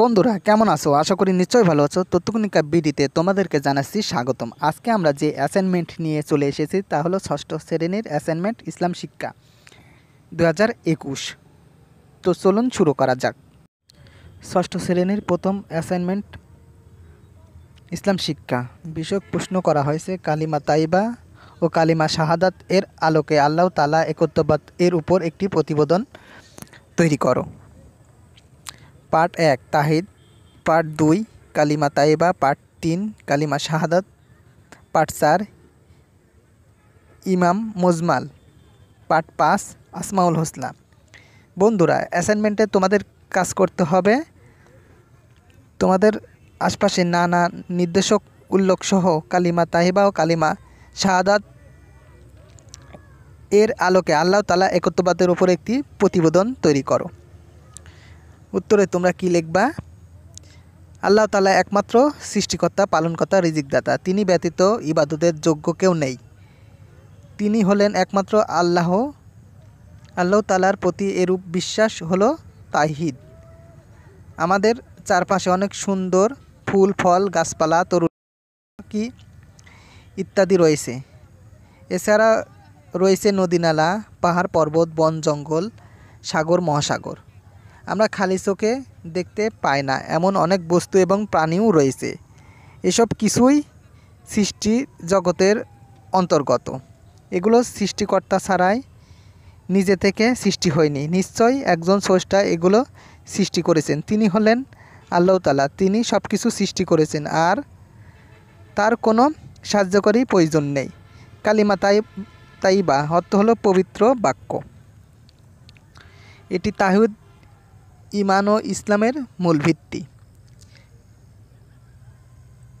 বন্ধুরা কেমন আছো আশা করি নিশ্চয়ই ভালো আছো তত্ত্বকনিকা বিডিতে তোমাদেরকে জানাচ্ছি স্বাগতম আজকে আমরা যে অ্যাসাইনমেন্ট নিয়ে চলে এসেছি তা হলো ষষ্ঠ শ্রেণীর অ্যাসাইনমেন্ট ইসলাম শিক্ষা দু তো চলুন শুরু করা যাক ষষ্ঠ শ্রেণীর প্রথম অ্যাসাইনমেন্ট ইসলাম শিক্ষা বিষয়ক প্রশ্ন করা হয়েছে কালিমা তাইবা ও কালিমা শাহাদাত এর আলোকে আল্লাহ তালা একত্ববাদ এর উপর একটি প্রতিবেদন তৈরি করো পার্ট এক তাহিদ পার্ট দুই কালিমা তাইবা পার্ট তিন কালিমা শাহাদাত পার্ট চার ইমাম মোজমাল পার্ট পাঁচ আসমাউল হোসলা বন্ধুরা অ্যাসাইনমেন্টে তোমাদের কাজ করতে হবে তোমাদের আশপাশে নানা নির্দেশক উল্লেখসহ কালিমা তাহিবা ও কালিমা শাহাদাত এর আলোকে আল্লাহ তালা একত্রবাদের উপর একটি প্রতিবেদন তৈরি করো উত্তরে তোমরা কি লিখবা আল্লাহ তালা একমাত্র সৃষ্টিকর্তা পালনকর্তা রিজিকদাতা তিনি ব্যতীত ইবাদতের যোগ্য কেউ নেই তিনি হলেন একমাত্র আল্লাহ আল্লাহ তালার প্রতি এরূপ বিশ্বাস হলো তাহিদ আমাদের চারপাশে অনেক সুন্দর ফুল ফল গাছপালা তরুণ কি ইত্যাদি রয়েছে এছাড়া রয়েছে নদীনালা পাহাড় পর্বত বন জঙ্গল সাগর মহাসাগর আমরা খালি চোখে দেখতে পাই না এমন অনেক বস্তু এবং প্রাণীও রয়েছে এসব কিছুই সৃষ্টি জগতের অন্তর্গত এগুলো সৃষ্টিকর্তা ছাড়াই নিজে থেকে সৃষ্টি হয়নি নিশ্চয়ই একজন স্রষ্টা এগুলো সৃষ্টি করেছেন তিনি হলেন আল্লাহতালা তিনি সব কিছু সৃষ্টি করেছেন আর তার কোনো সাহায্যকারী প্রয়োজন নেই কালিমা তাই তাইবা অর্থ হলো পবিত্র বাক্য এটি তাহিদ ইমান ও ইসলামের মূল ভিত্তি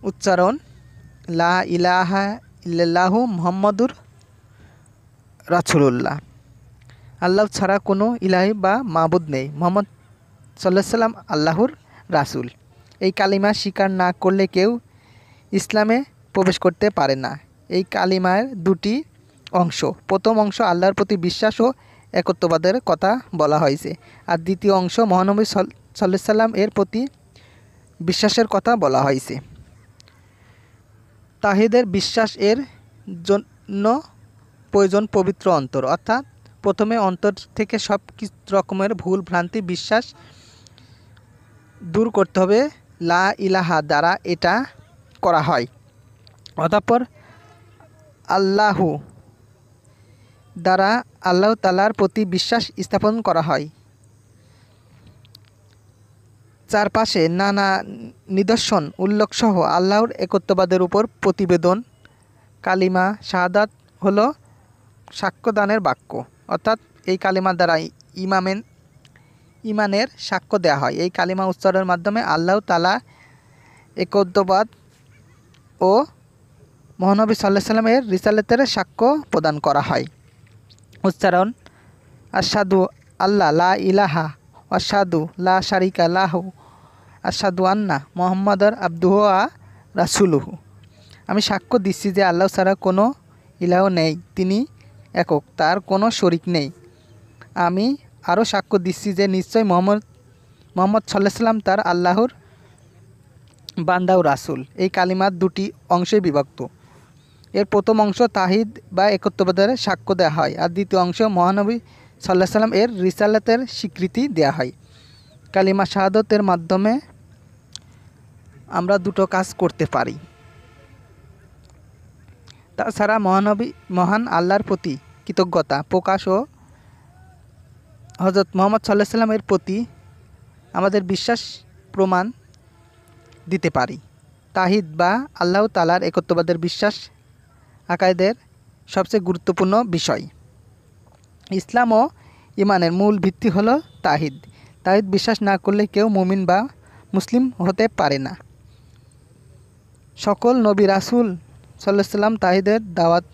উচ্চারণ লা ইলাহা ইল্লাহু মোহাম্মদুর রাসূলুল্লাহ আল্লাহ ছাড়া কোনো ইলাহি বা মাহবুদ নেই মোহাম্মদ সাল্লাহ সাল্লাম আল্লাহর রাসুল এই কালিমা স্বীকার না করলে কেউ ইসলামে প্রবেশ করতে পারে না এই কালিমার দুটি অংশ প্রথম অংশ আল্লাহর প্রতি বিশ্বাস ও একত্ববাদের কথা বলা হয়েছে আর দ্বিতীয় অংশ মহানবী সাল্লাহ সাল্লাম এর প্রতি বিশ্বাসের কথা বলা হয়েছে তাহিদের বিশ্বাস এর জন্য প্রয়োজন পবিত্র অন্তর অর্থাৎ প্রথমে অন্তর থেকে সব রকমের ভুল ভ্রান্তি বিশ্বাস দূর করতে হবে লা ইলাহা দ্বারা এটা করা হয় অতঃপর আল্লাহু দ্বারা আল্লাহ তালার প্রতি বিশ্বাস স্থাপন করা হয় চারপাশে নানা নিদর্শন উল্লেখসহ আল্লাহর একত্ববাদের উপর প্রতিবেদন কালিমা শাহাদাত হল সাক্ষ্যদানের বাক্য অর্থাৎ এই কালিমা দ্বারা ইমামেন ইমানের সাক্ষ্য দেয়া হয় এই কালিমা উচ্চারণের মাধ্যমে আল্লাহ তালা একত্ববাদ ও মহানবী সাল্লাহ সাল্লামের রিসালেতের সাক্ষ্য প্রদান করা হয় উচ্চারণ আসাদু আল্লাহ লা ইলাহা আসাদু লা শারিকা লাহু আসাদু আন্না মোহাম্মদর আব্দুহা রাসুলুহু আমি সাক্ষ্য দিচ্ছি যে আল্লাহ ছাড়া কোনো ইলাহ নেই তিনি একক তার কোনো শরিক নেই আমি আরও সাক্ষ্য দিচ্ছি যে নিশ্চয় মোহাম্মদ মোহাম্মদ সাল্লাহাম তার আল্লাহর বান্দা রাসুল এই কালিমার দুটি অংশে বিভক্ত এর প্রথম অংশ তাহিদ বা একত্রবাদের সাক্ষ্য দেওয়া হয় আর দ্বিতীয় অংশ মহানবী সাল্লাহ সাল্লাম এর রিসালাতের স্বীকৃতি দেয়া হয় কালিমা শাহাদতের মাধ্যমে আমরা দুটো কাজ করতে পারি তাছাড়া মহানবী মহান আল্লাহর প্রতি কৃতজ্ঞতা প্রকাশ ও হজরত মোহাম্মদ সাল্লাহ সাল্লামের প্রতি আমাদের বিশ্বাস প্রমাণ দিতে পারি তাহিদ বা আল্লাহ তালার একত্ববাদের বিশ্বাস আকায়দের সবচেয়ে গুরুত্বপূর্ণ বিষয় ইসলাম ও ইমানের মূল ভিত্তি হলো তাহিদ তাহিদ বিশ্বাস না করলে কেউ মুমিন বা মুসলিম হতে পারে না সকল নবী রাসুল সাল্লাম তাহিদের দাওয়াত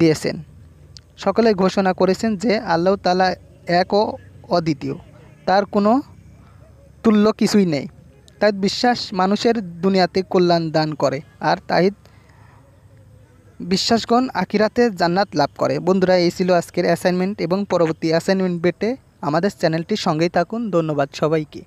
দিয়েছেন সকলে ঘোষণা করেছেন যে আল্লাহ তালা এক ও অদ্বিতীয় তার কোনো তুল্য কিছুই নেই তাহিদ বিশ্বাস মানুষের দুনিয়াতে কল্যাণ দান করে আর তাহিদ বিশ্বাসগণ আকিরাতে জান্নাত লাভ করে বন্ধুরা এই ছিল আজকের অ্যাসাইনমেন্ট এবং পরবর্তী অ্যাসাইনমেন্ট বেটে আমাদের চ্যানেলটির সঙ্গেই থাকুন ধন্যবাদ সবাইকে